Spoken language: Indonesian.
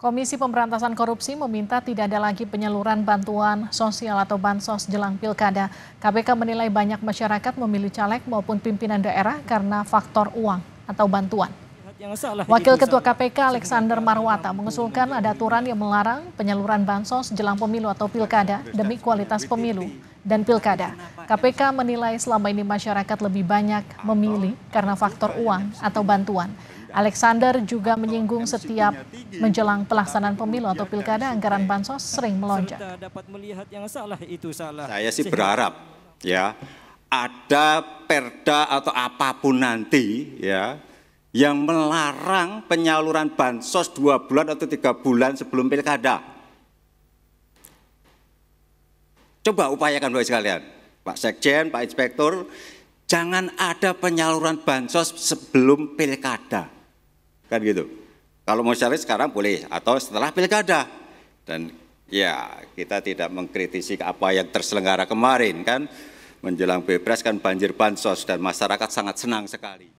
Komisi Pemberantasan Korupsi meminta tidak ada lagi penyaluran bantuan sosial atau bansos jelang pilkada. KPK menilai banyak masyarakat memilih caleg maupun pimpinan daerah karena faktor uang atau bantuan. Wakil Ketua KPK Alexander Marwata mengusulkan ada aturan yang melarang penyaluran bansos jelang pemilu atau pilkada demi kualitas pemilu dan pilkada. KPK menilai selama ini masyarakat lebih banyak memilih karena faktor uang atau bantuan. Alexander juga menyinggung setiap menjelang pelaksanaan pemilu atau pilkada anggaran bansos sering melonjak. Saya sih berharap ya ada perda atau apapun nanti ya yang melarang penyaluran bansos dua bulan atau tiga bulan sebelum pilkada. Coba upayakan Bapak sekalian, Pak Sekjen, Pak Inspektur, jangan ada penyaluran bansos sebelum pilkada. Kan gitu. Kalau mau cari sekarang boleh, atau setelah pilkada. Dan ya kita tidak mengkritisi apa yang terselenggara kemarin kan. Menjelang bebas kan banjir bansos dan masyarakat sangat senang sekali.